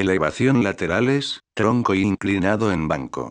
elevación laterales, tronco inclinado en banco.